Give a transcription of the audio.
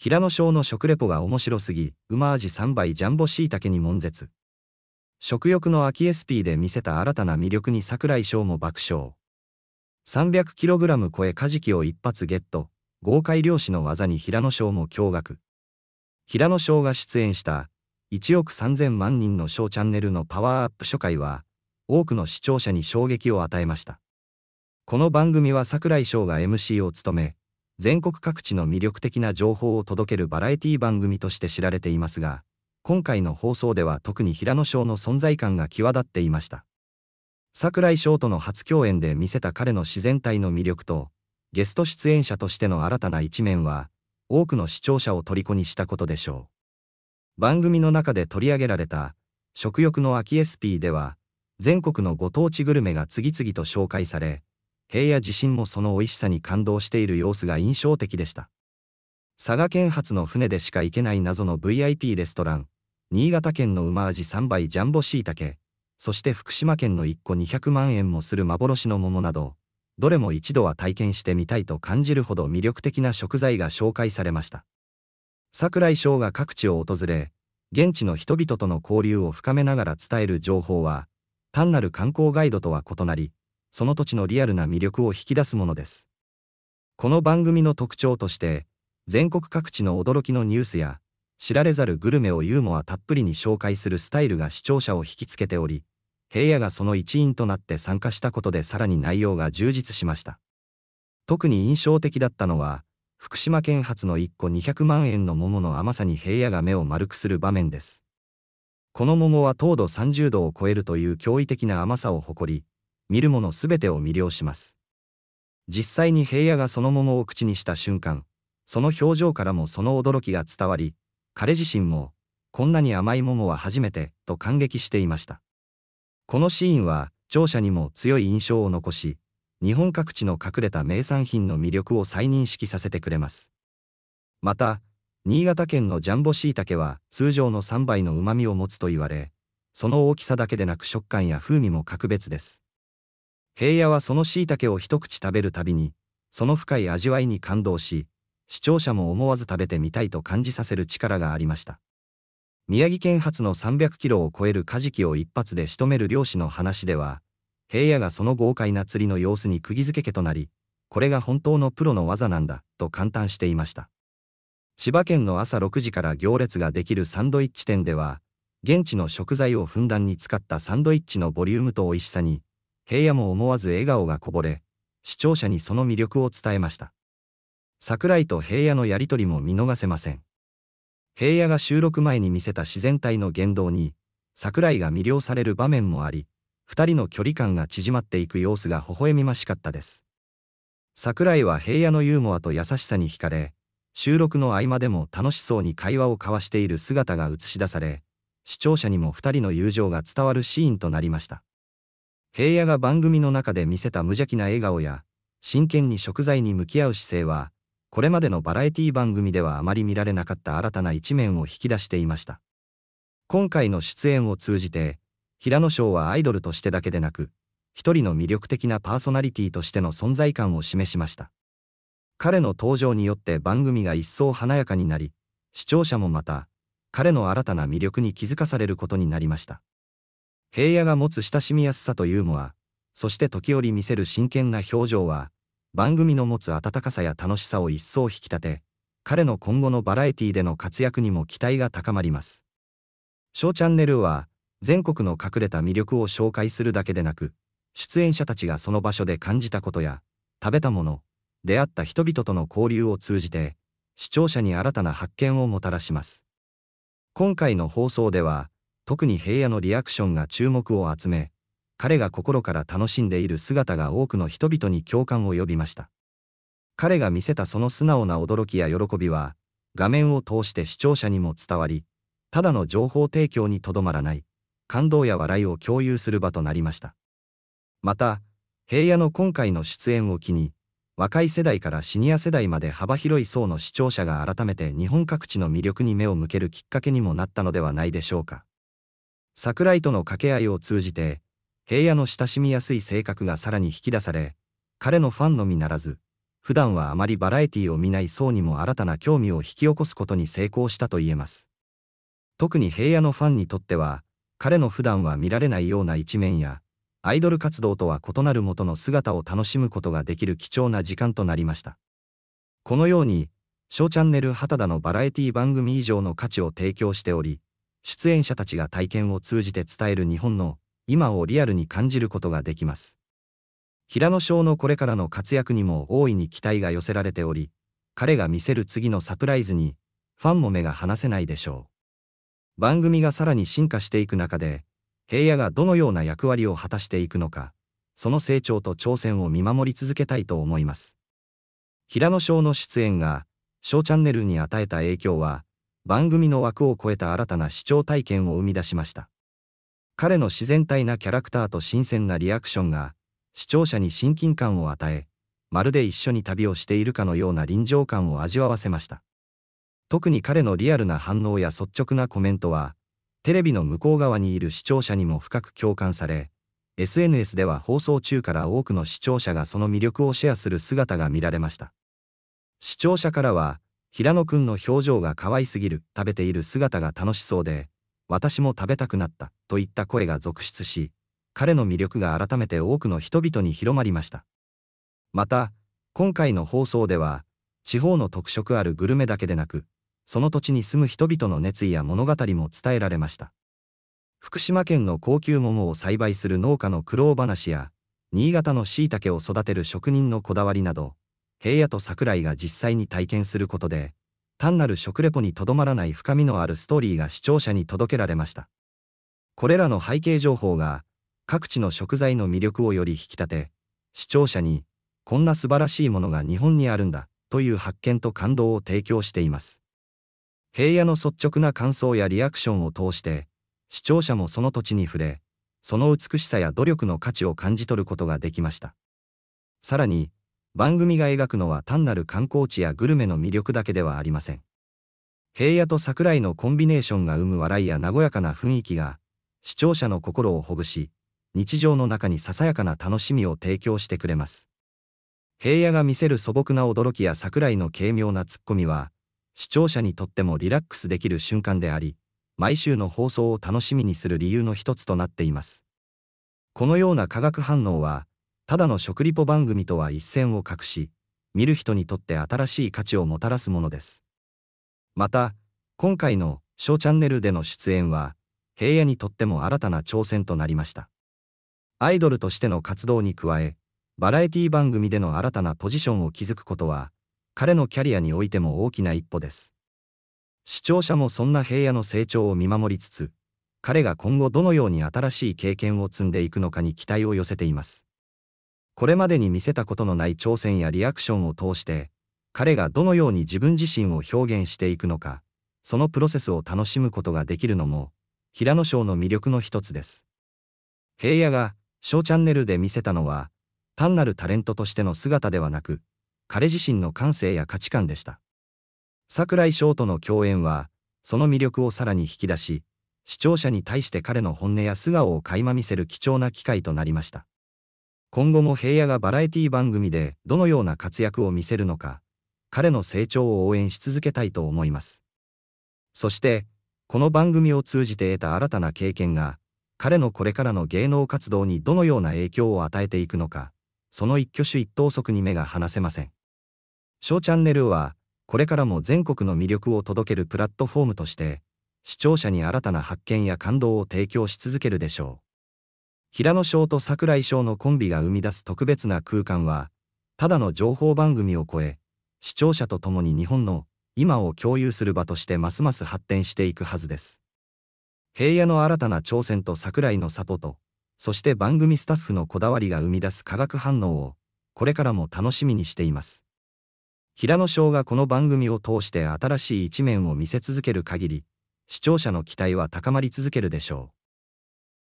平野翔の食レポが面白すぎ、馬味3倍ジャンボ椎茸に悶絶。食欲の秋 SP で見せた新たな魅力に桜井翔も爆笑。300kg 超えカジキを一発ゲット、豪快漁師の技に平野翔も驚愕。平野翔が出演した1億3000万人の翔チャンネルのパワーアップ初回は、多くの視聴者に衝撃を与えました。この番組は桜井翔が MC を務め、全国各地の魅力的な情報を届けるバラエティ番組として知られていますが、今回の放送では特に平野翔の存在感が際立っていました。桜井翔との初共演で見せた彼の自然体の魅力と、ゲスト出演者としての新たな一面は、多くの視聴者を虜にしたことでしょう。番組の中で取り上げられた、食欲の秋 SP では、全国のご当地グルメが次々と紹介され、平野自身もその美味しさに感動している様子が印象的でした。佐賀県発の船でしか行けない謎の VIP レストラン、新潟県の馬味3倍ジャンボ椎茸、そして福島県の1個200万円もする幻の桃など、どれも一度は体験してみたいと感じるほど魅力的な食材が紹介されました。桜井翔が各地を訪れ、現地の人々との交流を深めながら伝える情報は、単なる観光ガイドとは異なり、その土地のリアルな魅力を引き出すものです。この番組の特徴として、全国各地の驚きのニュースや、知られざるグルメをユーモアたっぷりに紹介するスタイルが視聴者を引きつけており、平野がその一員となって参加したことでさらに内容が充実しました。特に印象的だったのは、福島県発の1個200万円の桃の甘さに平野が目を丸くする場面です。この桃は糖度30度を超えるという驚異的な甘さを誇り、見るものすべてを魅了します。実際に平野がその桃を口にした瞬間、その表情からもその驚きが伝わり、彼自身も、こんなに甘い桃は初めて、と感激していました。このシーンは、聴者にも強い印象を残し、日本各地の隠れた名産品の魅力を再認識させてくれます。また、新潟県のジャンボ椎茸は通常の3倍の旨味を持つと言われ、その大きさだけでなく食感や風味も格別です。平野はその椎茸を一口食べるたびに、その深い味わいに感動し、視聴者も思わず食べてみたいと感じさせる力がありました。宮城県発の300キロを超えるカジキを一発で仕留める漁師の話では、平野がその豪快な釣りの様子に釘付けとなり、これが本当のプロの技なんだ、と感嘆していました。千葉県の朝6時から行列ができるサンドイッチ店では、現地の食材をふんだんに使ったサンドイッチのボリュームと美味しさに、平野も思わず笑顔がこぼれ、視聴者にその魅力を伝えました。桜井と平野のやりとりも見逃せません。平野が収録前に見せた自然体の言動に、桜井が魅了される場面もあり、二人の距離感が縮まっていく様子が微笑みましかったです。桜井は平野のユーモアと優しさに惹かれ、収録の合間でも楽しそうに会話を交わしている姿が映し出され、視聴者にも二人の友情が伝わるシーンとなりました。平野が番組の中で見せた無邪気な笑顔や、真剣に食材に向き合う姿勢は、これまでのバラエティ番組ではあまり見られなかった新たな一面を引き出していました。今回の出演を通じて、平野翔はアイドルとしてだけでなく、一人の魅力的なパーソナリティとしての存在感を示しました。彼の登場によって番組が一層華やかになり、視聴者もまた、彼の新たな魅力に気づかされることになりました。平野が持つ親しみやすさとユーモア、そして時折見せる真剣な表情は、番組の持つ温かさや楽しさを一層引き立て、彼の今後のバラエティでの活躍にも期待が高まります。show チャンネルは、全国の隠れた魅力を紹介するだけでなく、出演者たちがその場所で感じたことや、食べたもの、出会った人々との交流を通じて、視聴者に新たな発見をもたらします。今回の放送では、特に平野のリアクションが注目を集め、彼が心から楽しんでいる姿が多くの人々に共感を呼びました。彼が見せたその素直な驚きや喜びは、画面を通して視聴者にも伝わり、ただの情報提供にとどまらない、感動や笑いを共有する場となりました。また、平野の今回の出演を機に、若い世代からシニア世代まで幅広い層の視聴者が改めて日本各地の魅力に目を向けるきっかけにもなったのではないでしょうか。桜井との掛け合いを通じて、平野の親しみやすい性格がさらに引き出され、彼のファンのみならず、普段はあまりバラエティを見ない層にも新たな興味を引き起こすことに成功したと言えます。特に平野のファンにとっては、彼の普段は見られないような一面や、アイドル活動とは異なる元の姿を楽しむことができる貴重な時間となりました。このように、小チャンネル畑田のバラエティ番組以上の価値を提供しており、出演者たちが体験を通じて伝える日本の今をリアルに感じることができます。平野翔のこれからの活躍にも大いに期待が寄せられており、彼が見せる次のサプライズに、ファンも目が離せないでしょう。番組がさらに進化していく中で、平野がどのような役割を果たしていくのか、その成長と挑戦を見守り続けたいと思います。平野翔の出演が、翔チャンネルに与えた影響は、番組の枠を超えた新たな視聴体験を生み出しました。彼の自然体なキャラクターと新鮮なリアクションが、視聴者に親近感を与え、まるで一緒に旅をしているかのような臨場感を味わわせました。特に彼のリアルな反応や率直なコメントは、テレビの向こう側にいる視聴者にも深く共感され、SNS では放送中から多くの視聴者がその魅力をシェアする姿が見られました。視聴者からは、平野くんの表情が可愛すぎる、食べている姿が楽しそうで、私も食べたくなった、といった声が続出し、彼の魅力が改めて多くの人々に広まりました。また、今回の放送では、地方の特色あるグルメだけでなく、その土地に住む人々の熱意や物語も伝えられました。福島県の高級桃を栽培する農家の苦労話や、新潟の椎茸を育てる職人のこだわりなど、平野と桜井が実際に体験することで、単なる食レポにとどまらない深みのあるストーリーが視聴者に届けられました。これらの背景情報が、各地の食材の魅力をより引き立て、視聴者に、こんな素晴らしいものが日本にあるんだ、という発見と感動を提供しています。平野の率直な感想やリアクションを通して、視聴者もその土地に触れ、その美しさや努力の価値を感じ取ることができました。さらに、番組が描くのは単なる観光地やグルメの魅力だけではありません。平野と桜井のコンビネーションが生む笑いや和やかな雰囲気が、視聴者の心をほぐし、日常の中にささやかな楽しみを提供してくれます。平野が見せる素朴な驚きや桜井の軽妙なツッコミは、視聴者にとってもリラックスできる瞬間であり、毎週の放送を楽しみにする理由の一つとなっています。このような化学反応は、ただの食リポ番組とは一線を画し、見る人にとって新しい価値をもたらすものです。また、今回の show チャンネルでの出演は、平野にとっても新たな挑戦となりました。アイドルとしての活動に加え、バラエティ番組での新たなポジションを築くことは、彼のキャリアにおいても大きな一歩です。視聴者もそんな平野の成長を見守りつつ、彼が今後どのように新しい経験を積んでいくのかに期待を寄せています。これまでに見せたことのない挑戦やリアクションを通して、彼がどのように自分自身を表現していくのか、そのプロセスを楽しむことができるのも、平野翔の魅力の一つです。平野が、翔チャンネルで見せたのは、単なるタレントとしての姿ではなく、彼自身の感性や価値観でした。桜井翔との共演は、その魅力をさらに引き出し、視聴者に対して彼の本音や素顔を垣間見せる貴重な機会となりました。今後も平野がバラエティ番組でどのような活躍を見せるのか、彼の成長を応援し続けたいと思います。そして、この番組を通じて得た新たな経験が、彼のこれからの芸能活動にどのような影響を与えていくのか、その一挙手一投足に目が離せません。小チャンネルは、これからも全国の魅力を届けるプラットフォームとして、視聴者に新たな発見や感動を提供し続けるでしょう。平野翔と桜井翔のコンビが生み出す特別な空間は、ただの情報番組を超え、視聴者と共に日本の今を共有する場としてますます発展していくはずです。平野の新たな挑戦と桜井のサポート、そして番組スタッフのこだわりが生み出す化学反応を、これからも楽しみにしています。平野翔がこの番組を通して新しい一面を見せ続ける限り、視聴者の期待は高まり続けるでしょう。